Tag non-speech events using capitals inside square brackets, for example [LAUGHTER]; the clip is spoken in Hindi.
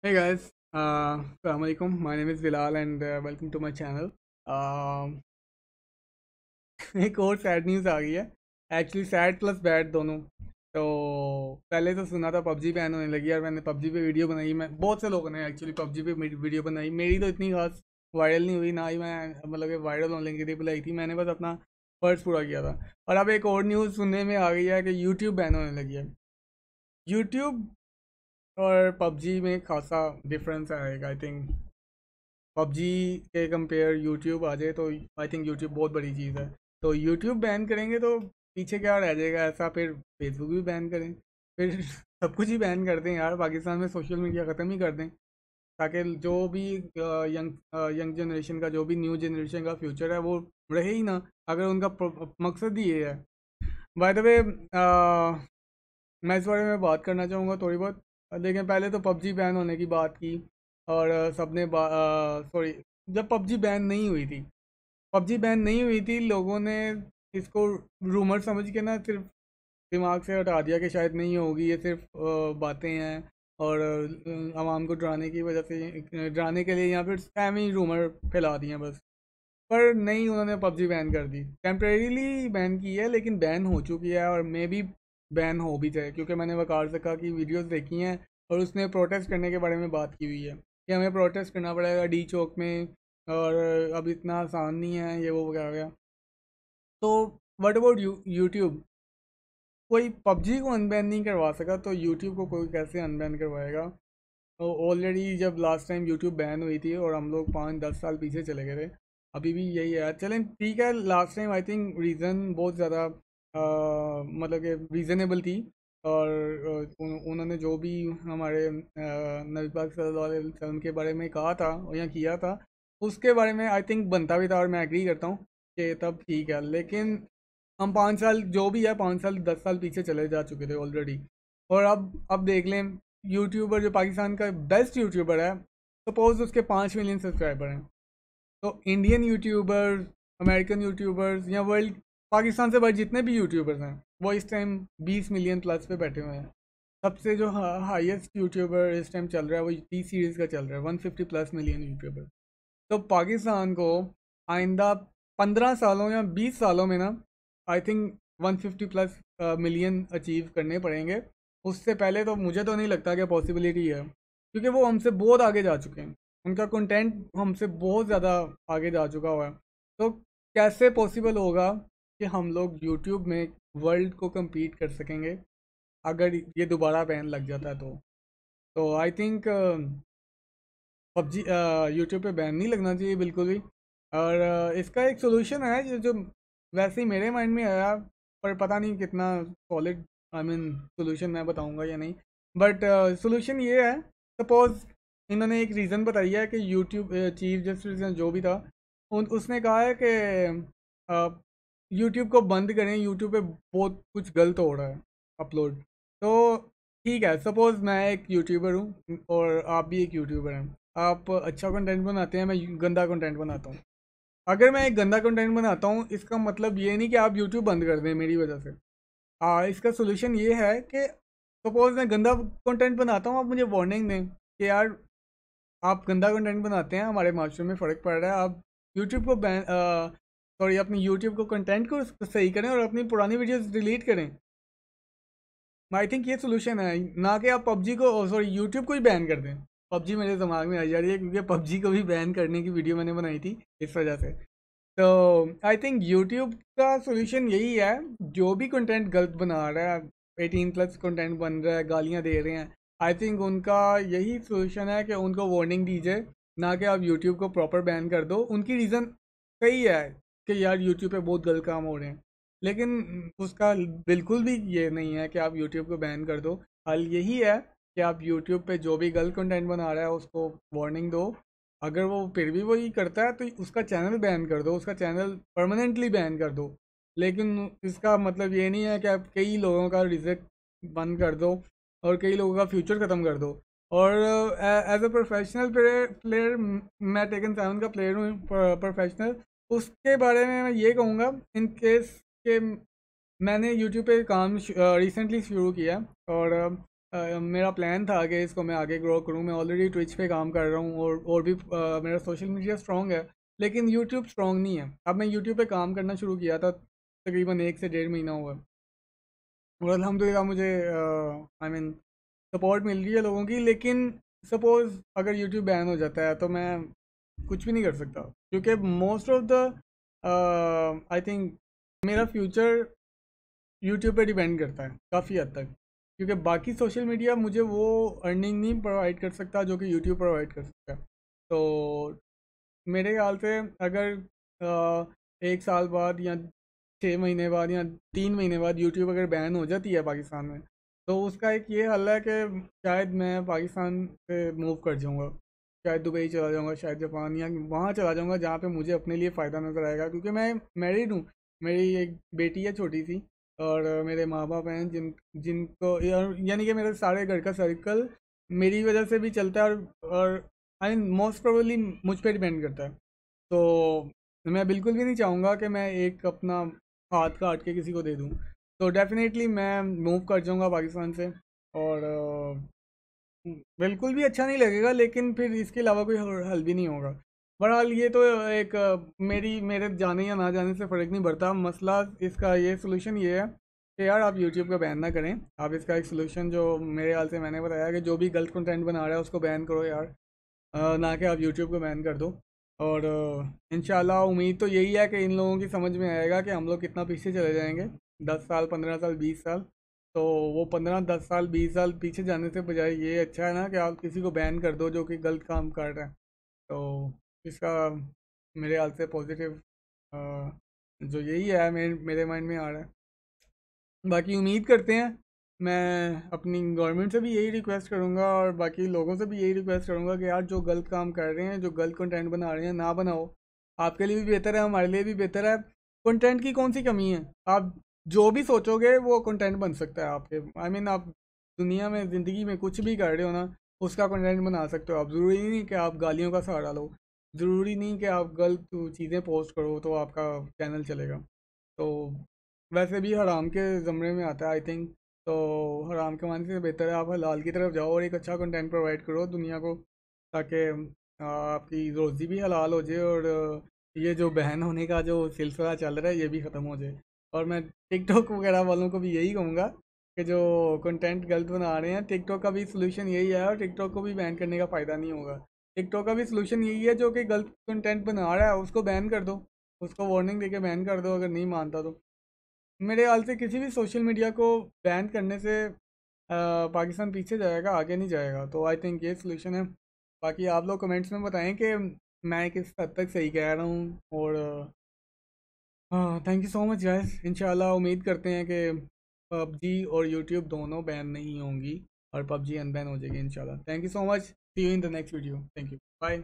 Hey guys, uh, alaikum My name is Bilal and uh, welcome to my channel. Uh, [LAUGHS] एक और सैड न्यूज़ आ गई है एक्चुअली सैड प्लस बैड दोनों तो पहले तो सुना था पबजी बैन होने लगी और मैंने पबजी पे वीडियो बनाई मैं बहुत से लोगों ने एक्चुअली पबजी पे वीडियो बनाई मेरी तो इतनी खास वायरल नहीं हुई ना ही मैं मतलब वायरल होने लिए बुलाई थी मैंने बस अपना फर्ज पूरा किया था और अब एक और न्यूज़ सुनने में आ गई है कि यूट्यूब बैन होने लगी है यूट्यूब और पबजी में खासा डिफरेंस आएगा आई थिंक पबजी के कंपेयर यूट्यूब आ जाए तो आई थिंक यूट्यूब बहुत बड़ी चीज़ है तो यूट्यूब बैन करेंगे तो पीछे क्या रह जाएगा ऐसा फिर फेसबुक भी बैन करें फिर [LAUGHS] सब कुछ ही बैन कर दें यार पाकिस्तान में सोशल मीडिया ख़त्म ही कर दें ताकि जो भी यंग यंग जनरेशन का जो भी न्यू जनरेशन का फ्यूचर है वो रहे ही ना अगर उनका मकसद ही ये है बाय द वे मैं इस बारे में बात करना चाहूँगा थोड़ी बहुत देखें पहले तो पबजी बैन होने की बात की और सबने सॉरी जब पबजी बैन नहीं हुई थी पबजी बैन नहीं हुई थी लोगों ने इसको रूमर समझ के ना सिर्फ दिमाग से हटा दिया कि शायद नहीं होगी ये सिर्फ बातें हैं और आवाम को डराने की वजह से डराने के लिए या फिर स्पैम ही रूमर फैला दिए बस पर नहीं उन्होंने पबजी बैन कर दी टेम्परेरीली बैन की है लेकिन बैन हो चुकी है और मे भी बैन हो भी जाए क्योंकि मैंने वकार सका की वीडियोस देखी हैं और उसने प्रोटेस्ट करने के बारे में बात की हुई है कि हमें प्रोटेस्ट करना पड़ेगा डी चौक में और अब इतना आसान नहीं है ये वो वगैरह वगैरह तो वट अबाउट यू यूट्यूब कोई पबजी को अनबैन नहीं करवा सका तो यूट्यूब को कोई कैसे अनबैन करवाएगा तो ऑलरेडी जब लास्ट टाइम यूट्यूब बैन हुई थी और हम लोग पाँच दस साल पीछे चले गए थे अभी भी यही है चलें ठीक है last time I think reason बहुत ज़्यादा मतलब कि रीज़नेबल थी और उन्होंने जो भी हमारे नबी पाक वसल्लम के बारे में कहा था या किया था उसके बारे में आई थिंक बनता भी था और मैं एग्री करता हूँ कि तब ठीक है लेकिन हम पाँच साल जो भी है पाँच साल दस साल पीछे चले जा चुके थे ऑलरेडी और अब अब देख लें यूट्यूबर जो पाकिस्तान का बेस्ट यूट्यूबर है सपोज़ उसके पाँच मिलियन सब्सक्राइबर हैं तो इंडियन यूट्यूबर्स अमेरिकन यूट्यूबर्स या वर्ल्ड पाकिस्तान से भाई जितने भी यूट्यूबर्स हैं वो इस टाइम 20 मिलियन प्लस पे बैठे हुए हैं सबसे जो हाईएस्ट यूट्यूबर इस टाइम चल रहा है वो टी सीरीज़ का चल रहा है 150 प्लस मिलियन यूट्यूबर तो पाकिस्तान को आइंदा 15 सालों या 20 सालों में ना I think 150 plus million achieve करने पड़ेंगे उससे पहले तो मुझे तो नहीं लगता कि पॉसिबिलिटी है क्योंकि वो हमसे बहुत आगे जा चुके हैं उनका कंटेंट हमसे बहुत ज़्यादा आगे जा चुका हुआ है तो कैसे पॉसिबल होगा कि हम लोग यूट्यूब में वर्ल्ड को कम्पीट कर सकेंगे अगर ये दोबारा बैन लग जाता तो तो आई थिंक पबजी यूट्यूब पे बैन नहीं लगना चाहिए बिल्कुल भी और uh, इसका एक सोल्यूशन है जो जो वैसे ही मेरे माइंड में आया पर पता नहीं कितना सॉलिड आई मीन सोल्यूशन मैं बताऊंगा या नहीं बट सोल्यूशन uh, ये है सपोज़ इन्होंने एक रीज़न बताई है कि यूट्यूब चीफ जस्टिस जो भी था उन उसने कहा है कि यूट्यूब को बंद करें यूट्यूब पे बहुत कुछ गलत हो रहा है अपलोड तो ठीक है सपोज़ मैं एक यूट्यूबर हूँ और आप भी एक यूट्यूबर हैं आप अच्छा कंटेंट बनाते हैं मैं गंदा कंटेंट बनाता हूँ अगर मैं एक गंदा कंटेंट बनाता हूँ इसका मतलब ये नहीं कि आप यूट्यूब बंद कर दें मेरी वजह से आ, इसका सोल्यूशन ये है कि सपोज़ मैं गंदा कंटेंट बनाता हूँ आप मुझे वार्निंग दें कि यार आप गंदा कंटेंट बनाते हैं हमारे माशरे में फ़र्क पड़ रहा है आप यूट्यूब को बैन सॉरी अपने यूट्यूब को कंटेंट को सही करें और अपनी पुरानी वीडियोस डिलीट करें आई थिंक ये सोल्यूशन है ना कि आप पबजी को सॉरी oh, यूट्यूब को ही बैन कर दें पबजी मेरे दिमाग में आई जा रही है क्योंकि पबजी को भी बैन करने की वीडियो मैंने बनाई थी इस वजह से तो आई थिंक यूट्यूब का सोल्यूशन यही है जो भी कंटेंट गलत बना रहा है एटीन प्लस कंटेंट बन रहा है गालियाँ दे रहे हैं आई थिंक उनका यही सोल्यूशन है कि उनको वार्निंग दीजिए ना कि आप यूट्यूब को प्रॉपर बैन कर दो उनकी रीज़न सही है कि यार यूट्यूब पे बहुत गलत काम हो रहे हैं लेकिन उसका बिल्कुल भी ये नहीं है कि आप यूट्यूब को बैन कर दो हल यही है कि आप यूट्यूब पे जो भी गलत कंटेंट बना रहा है उसको वार्निंग दो अगर वो फिर भी वही करता है तो उसका चैनल बैन कर दो उसका चैनल परमानेंटली बैन कर दो लेकिन इसका मतलब ये नहीं है कि आप कई लोगों का रिजेक्ट बंद कर दो और कई लोगों का फ्यूचर ख़त्म कर दो और एज अ प्रोफेशनल प्लेयर मैं टेकन सेवन का प्लेयर हूँ प्रोफेशनल उसके बारे में मैं ये कहूँगा इन केस के मैंने यूट्यूब पे काम रिसेंटली शुरू किया और आ, मेरा प्लान था कि इसको मैं आगे ग्रो करूँ मैं ऑलरेडी ट्विच पे काम कर रहा हूँ और और भी आ, मेरा सोशल मीडिया स्ट्रॉन्ग है लेकिन यूट्यूब स्ट्रॉन्ग नहीं है अब मैं यूट्यूब पे काम करना शुरू किया था तकरीबन एक से डेढ़ महीना हुआ और अलहमदिल्ला मुझे आई मीन सपोर्ट मिल रही है लोगों की लेकिन सपोज़ अगर यूट्यूब बैन हो जाता है तो मैं कुछ भी नहीं कर सकता क्योंकि most of the I think मेरा फ्यूचर यूट्यूब पे डिपेंड करता है काफ़ी हद तक क्योंकि बाकी सोशल मीडिया मुझे वो अर्निंग नहीं प्रोवाइड कर सकता जो कि यूट्यूब प्रोवाइड कर सकता है तो मेरे ख्याल से अगर आ, uh, एक साल बाद या छः महीने बाद या तीन महीने बाद यूट्यूब अगर बैन हो जाती है पाकिस्तान में तो उसका एक ये हल है कि शायद मैं पाकिस्तान से मूव कर जाऊँगा शायद दुबई चला जाऊँगा शायद जापान या वहाँ चला जाऊँगा जहाँ पे मुझे अपने लिए फ़ायदा नज़र आएगा क्योंकि मैं मैरिड हूँ मेरी एक बेटी है छोटी सी और मेरे माँ बाप हैं जिन जिनको यानी कि मेरे सारे घर का सर्कल मेरी वजह से भी चलता है और और आई मीन मोस्ट प्रोबेबली मुझ पर डिपेंड करता है तो मैं बिल्कुल भी नहीं चाहूँगा कि मैं एक अपना हाथ काट के किसी को दे दूँ तो डेफिनेटली मैं मूव कर जाऊँगा पाकिस्तान से और बिल्कुल भी अच्छा नहीं लगेगा लेकिन फिर इसके अलावा कोई हल भी नहीं होगा बहरहाल ये तो एक मेरी मेरे जाने या ना जाने से फ़र्क नहीं पड़ता मसला इसका ये सोल्यूशन ये है कि यार आप यूट्यूब का बैन ना करें आप इसका एक सोल्यूशन जो मेरे ख्याल से मैंने बताया कि जो भी गलत कंटेंट बना रहा है उसको बैन करो यार ना कि आप यूट्यूब को बैन कर दो और इन उम्मीद तो यही है कि इन लोगों की समझ में आएगा कि हम लोग कितना पीछे चले जाएँगे दस साल पंद्रह साल बीस साल तो वो पंद्रह दस साल बीस साल पीछे जाने से बजाय ये अच्छा है ना कि आप किसी को बैन कर दो जो कि गलत काम कर रहे हैं तो इसका मेरे ख्याल से पॉजिटिव जो यही है मेरे मेरे माइंड में आ रहा है बाकी उम्मीद करते हैं मैं अपनी गवर्नमेंट से भी यही रिक्वेस्ट करूँगा और बाकी लोगों से भी यही रिक्वेस्ट करूँगा कि यार जो गलत काम कर रहे हैं जो गलत कंटेंट बना रहे हैं ना बनाओ आपके लिए भी बेहतर है हमारे लिए भी बेहतर है कंटेंट की कौन सी कमी है आप जो भी सोचोगे वो कंटेंट बन सकता है आपके आई I मीन mean, आप दुनिया में ज़िंदगी में कुछ भी कर रहे हो ना उसका कंटेंट बना सकते हो आप ज़रूरी नहीं कि आप गालियों का सहारा लो ज़रूरी नहीं कि आप गलत चीज़ें पोस्ट करो तो आपका चैनल चलेगा तो वैसे भी हराम के ज़मरे में आता है आई थिंक तो हराम के मानने से बेहतर है आप हलाल की तरफ जाओ और एक अच्छा कंटेंट प्रोवाइड करो दुनिया को ताकि आपकी रोज़ी भी हलाल हो जाए और ये जो बहन होने का जो सिलसिला चल रहा है ये भी ख़त्म हो जाए और मैं टिकटॉक वगैरह वालों को भी यही कहूँगा कि जो कंटेंट गलत बना रहे हैं टिकटॉक का भी सोल्यूशन यही है और टिकटॉक को भी बैन करने का फ़ायदा नहीं होगा टिकटॉक का भी सोल्यूशन यही है जो कि गलत कंटेंट बना रहा है उसको बैन कर दो उसको वार्निंग देके बैन कर दो अगर नहीं मानता तो मेरे ख्याल से किसी भी सोशल मीडिया को बैन करने से पाकिस्तान पीछे जाएगा आगे नहीं जाएगा तो आई थिंक ये सोल्यूशन है बाकी आप लोग कमेंट्स में बताएँ कि मैं किस हद तक सही कह रहा हूँ और हाँ thank you so much guys इंशाल्लाह उम्मीद करते हैं कि पबजी और यूट्यूब दोनों बैन नहीं होंगी और पबजी अनबैन हो जाएगी इंशाल्लाह thank you so much see you in the next video thank you bye